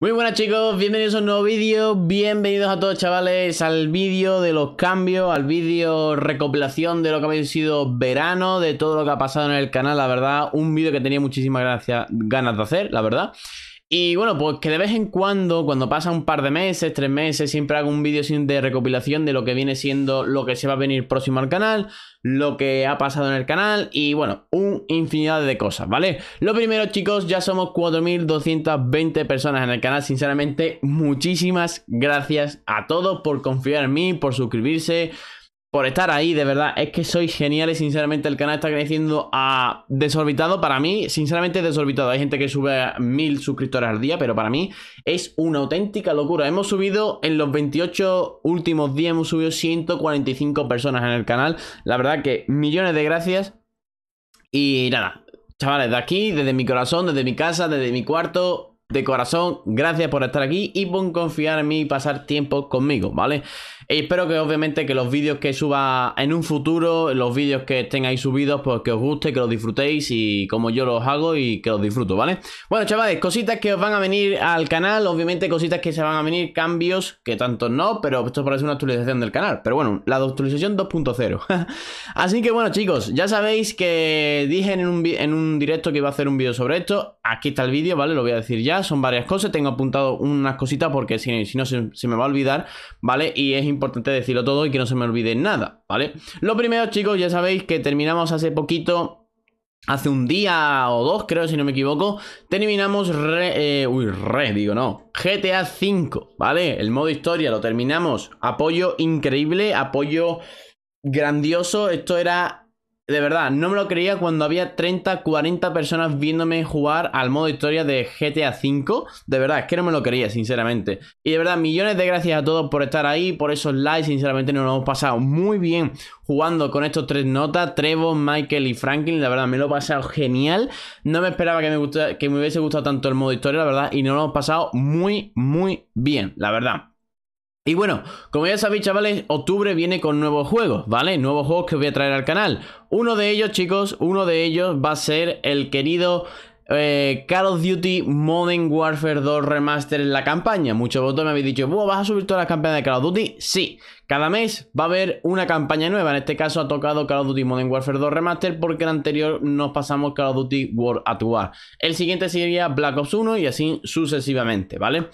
Muy buenas chicos, bienvenidos a un nuevo vídeo, bienvenidos a todos chavales al vídeo de los cambios, al vídeo recopilación de lo que ha sido verano, de todo lo que ha pasado en el canal, la verdad, un vídeo que tenía muchísimas ganas de hacer, la verdad. Y bueno, pues que de vez en cuando, cuando pasa un par de meses, tres meses, siempre hago un vídeo de recopilación de lo que viene siendo lo que se va a venir próximo al canal, lo que ha pasado en el canal y bueno, un infinidad de cosas, ¿vale? Lo primero, chicos, ya somos 4.220 personas en el canal, sinceramente, muchísimas gracias a todos por confiar en mí, por suscribirse, por estar ahí, de verdad. Es que sois geniales, sinceramente. El canal está creciendo a desorbitado. Para mí, sinceramente, desorbitado. Hay gente que sube a mil suscriptores al día, pero para mí es una auténtica locura. Hemos subido en los 28 últimos días, hemos subido 145 personas en el canal. La verdad que millones de gracias. Y nada, chavales, de aquí, desde mi corazón, desde mi casa, desde mi cuarto, de corazón, gracias por estar aquí y por confiar en mí y pasar tiempo conmigo, ¿vale? Y espero que obviamente que los vídeos que suba en un futuro, los vídeos que estén ahí subidos, pues que os guste, que los disfrutéis y como yo los hago y que los disfruto, ¿vale? Bueno, chavales, cositas que os van a venir al canal, obviamente cositas que se van a venir, cambios, que tanto no, pero esto parece una actualización del canal. Pero bueno, la actualización 2.0. Así que bueno, chicos, ya sabéis que dije en un, en un directo que iba a hacer un vídeo sobre esto. Aquí está el vídeo, ¿vale? Lo voy a decir ya. Son varias cosas. Tengo apuntado unas cositas porque si, si no se, se me va a olvidar, ¿vale? Y es importante importante decirlo todo y que no se me olvide nada, ¿vale? Lo primero, chicos, ya sabéis que terminamos hace poquito Hace un día o dos, creo, si no me equivoco, terminamos re, eh, uy, re, digo no, GTA 5 ¿vale? El modo historia lo terminamos. Apoyo increíble, apoyo grandioso. Esto era de verdad, no me lo creía cuando había 30, 40 personas viéndome jugar al modo historia de GTA V. De verdad, es que no me lo creía, sinceramente. Y de verdad, millones de gracias a todos por estar ahí, por esos likes. Sinceramente, nos lo hemos pasado muy bien jugando con estos tres notas, Trevo, Michael y Franklin. La verdad, me lo he pasado genial. No me esperaba que me, gustara, que me hubiese gustado tanto el modo historia, la verdad. Y nos lo hemos pasado muy, muy bien, la verdad. Y bueno, como ya sabéis chavales, octubre viene con nuevos juegos, ¿vale? Nuevos juegos que voy a traer al canal. Uno de ellos, chicos, uno de ellos va a ser el querido eh, Call of Duty Modern Warfare 2 Remaster en la campaña. Muchos vosotros me habéis dicho, Buah, ¿vas a subir todas las campañas de Call of Duty? Sí, cada mes va a haber una campaña nueva. En este caso ha tocado Call of Duty Modern Warfare 2 Remaster porque el anterior nos pasamos Call of Duty World at War. El siguiente sería Black Ops 1 y así sucesivamente, ¿vale? vale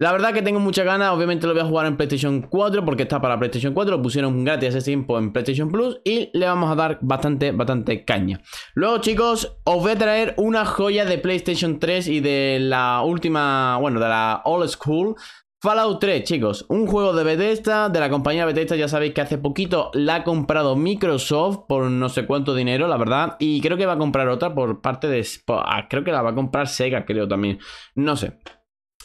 la verdad que tengo muchas ganas, obviamente lo voy a jugar en PlayStation 4 porque está para PlayStation 4, lo pusieron gratis hace tiempo en PlayStation Plus y le vamos a dar bastante, bastante caña. Luego chicos, os voy a traer una joya de PlayStation 3 y de la última, bueno, de la Old School. Fallout 3, chicos, un juego de Bethesda, de la compañía Bethesda, ya sabéis que hace poquito la ha comprado Microsoft por no sé cuánto dinero, la verdad, y creo que va a comprar otra por parte de... Ah, creo que la va a comprar Sega, creo también, no sé.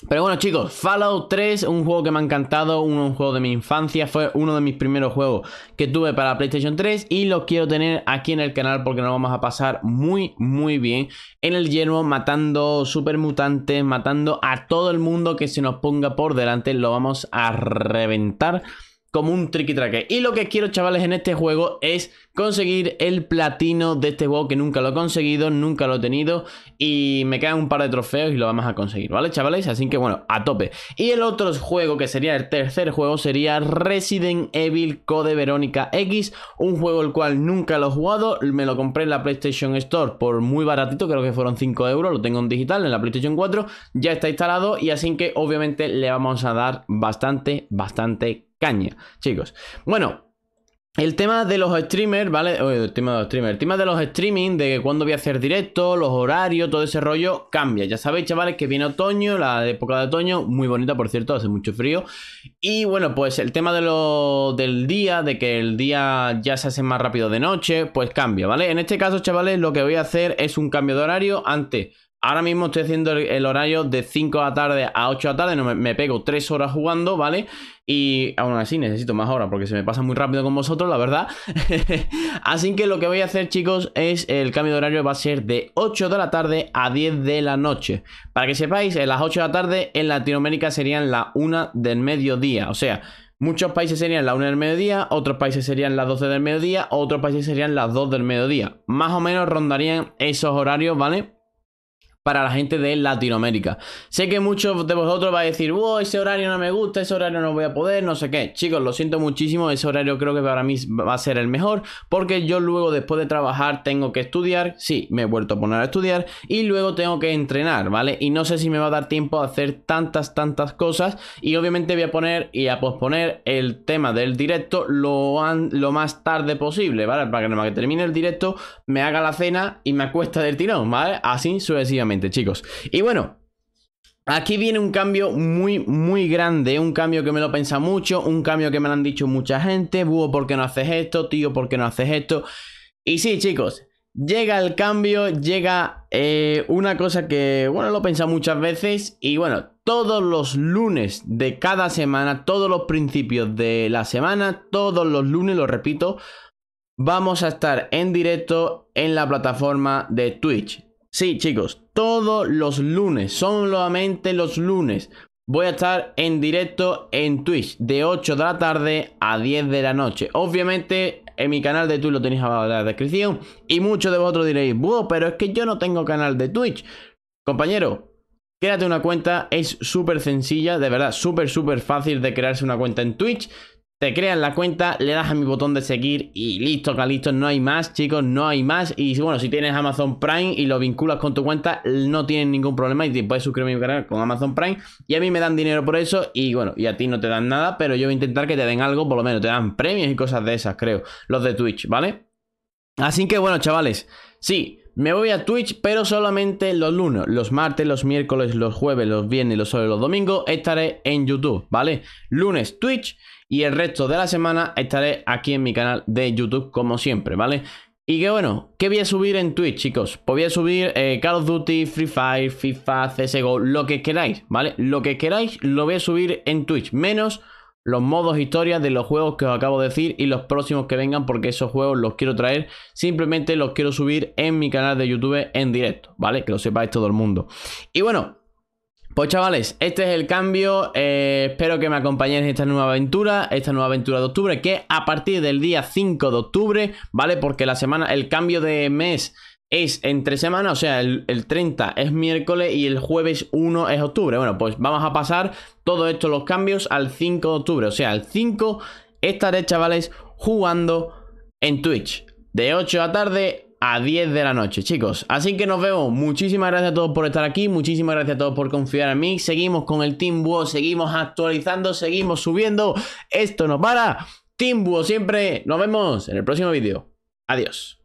Pero bueno chicos, Fallout 3, un juego que me ha encantado, un, juego de mi infancia, fue uno de mis primeros juegos que tuve para PlayStation 3 y lo quiero tener aquí en el canal porque nos vamos a pasar muy muy bien en el yermo matando supermutantes, matando a todo el mundo que se nos ponga por delante, lo vamos a reventar como un tricky traque. Y lo que quiero, chavales, en este juego es conseguir el platino de este juego que nunca lo he conseguido, nunca lo he tenido. Y me quedan un par de trofeos y lo vamos a conseguir, ¿vale, chavales? Así que bueno, a tope. Y el otro juego, que sería el tercer juego, sería Resident Evil Code Verónica X. Un juego el cual nunca lo he jugado. Me lo compré en la PlayStation Store por muy baratito, creo que fueron 5 euros. Lo tengo en digital, en la PlayStation 4. Ya está instalado y así que obviamente le vamos a dar bastante, bastante caña, chicos. Bueno, el tema de los streamers, ¿vale? el tema de los streamers. tema de los streaming, de cuándo voy a hacer directo, los horarios, todo ese rollo, cambia. Ya sabéis, chavales, que viene otoño, la época de otoño, muy bonita, por cierto, hace mucho frío. Y bueno, pues el tema de del día, de que el día ya se hace más rápido de noche, pues cambia, ¿vale? En este caso, chavales, lo que voy a hacer es un cambio de horario. Antes Ahora mismo estoy haciendo el, horario de 5 de la tarde a 8 de la tarde, no, me, pego 3 horas jugando, ¿vale? Y aún así necesito más horas porque se me pasa muy rápido con vosotros, la verdad. así que lo que voy a hacer, chicos, es el cambio de horario va a ser de 8 de la tarde a 10 de la noche. Para que sepáis, en eh, las 8 de la tarde en Latinoamérica serían la 1 del mediodía, o sea... Muchos países serían la 1 del mediodía, otros países serían las 12 del mediodía, otros países serían las 2 del mediodía. Más o menos rondarían esos horarios, ¿vale? para la gente de Latinoamérica. Sé que muchos de vosotros vais a decir, wow, ese horario no me gusta, ese horario no voy a poder, no sé qué. Chicos, lo siento muchísimo, ese horario creo que para mí va a ser el mejor, porque yo luego después de trabajar tengo que estudiar, sí, me he vuelto a poner a estudiar, y luego tengo que entrenar, ¿vale? Y no sé si me va a dar tiempo a hacer tantas, tantas cosas, y obviamente voy a poner y a posponer el tema del directo lo, lo más tarde posible, ¿vale? Para que, más que termine el directo, me haga la cena y me acuesta del tirón, ¿vale? Así sucesivamente chicos. Y bueno, Aquí viene un cambio muy, muy grande, un cambio que me lo pensa mucho, un cambio que me lo han dicho mucha gente, búho, porque no haces esto? Tío, porque no haces esto? Y sí, chicos, llega el cambio, llega eh, una cosa que, bueno, lo pensa muchas veces y bueno, todos los lunes de cada semana, todos los principios de la semana, todos los lunes, lo repito, vamos a estar en directo en la plataforma de Twitch. Sí, chicos, todos los lunes, solamente los lunes, voy a estar en directo en Twitch de 8 de la tarde a 10 de la noche. Obviamente en mi canal de Twitch lo tenéis abajo en la descripción y muchos de vosotros diréis, wow, pero es que yo no tengo canal de Twitch. Compañero, créate una cuenta, es súper sencilla, de verdad, súper, súper fácil de crearse una cuenta en Twitch. Te creas la cuenta, le das a mi botón de seguir y listo, listo, no hay más, chicos, no hay más. Y bueno, si tienes Amazon Prime y lo vinculas con tu cuenta, no tienes ningún problema y te puedes suscribir a mi canal con Amazon Prime. Y a mí me dan dinero por eso y bueno, y a ti no te dan nada, pero yo voy a intentar que te den algo, por lo menos te dan premios y cosas de esas, creo, los de Twitch, ¿vale? Así que bueno, chavales, sí, me voy a Twitch, pero solamente los lunes, los martes, los miércoles, los jueves, los viernes, los sábados, los domingos estaré en YouTube, ¿vale? Lunes Twitch y el resto de la semana estaré aquí en mi canal de YouTube como siempre, ¿vale? Y que bueno, ¿qué voy a subir en Twitch, chicos? Pues voy a subir eh, Call of Duty, Free Fire, FIFA, CSGO, lo que queráis, ¿vale? Lo que queráis lo voy a subir en Twitch, menos los modos historias de los juegos que os acabo de decir y los próximos que vengan porque esos juegos los quiero traer, simplemente los quiero subir en mi canal de YouTube en directo, ¿vale? Que lo sepáis todo el mundo. Y bueno, pues chavales, este es el cambio, eh, espero que me acompañéis en esta nueva aventura, esta nueva aventura de octubre, que a partir del día 5 de octubre, ¿vale? Porque la semana, el cambio de mes es entre semana, o sea, el, 30 es miércoles y el jueves 1 es octubre. Bueno, pues vamos a pasar todos estos los cambios al 5 de octubre. O sea, el 5 estaré, chavales, jugando en Twitch. De 8 de la tarde a 10 de la noche, chicos. Así que nos vemos. Muchísimas gracias a todos por estar aquí. Muchísimas gracias a todos por confiar en mí. Seguimos con el Team seguimos actualizando, seguimos subiendo. Esto no para. Team siempre. Nos vemos en el próximo vídeo. Adiós.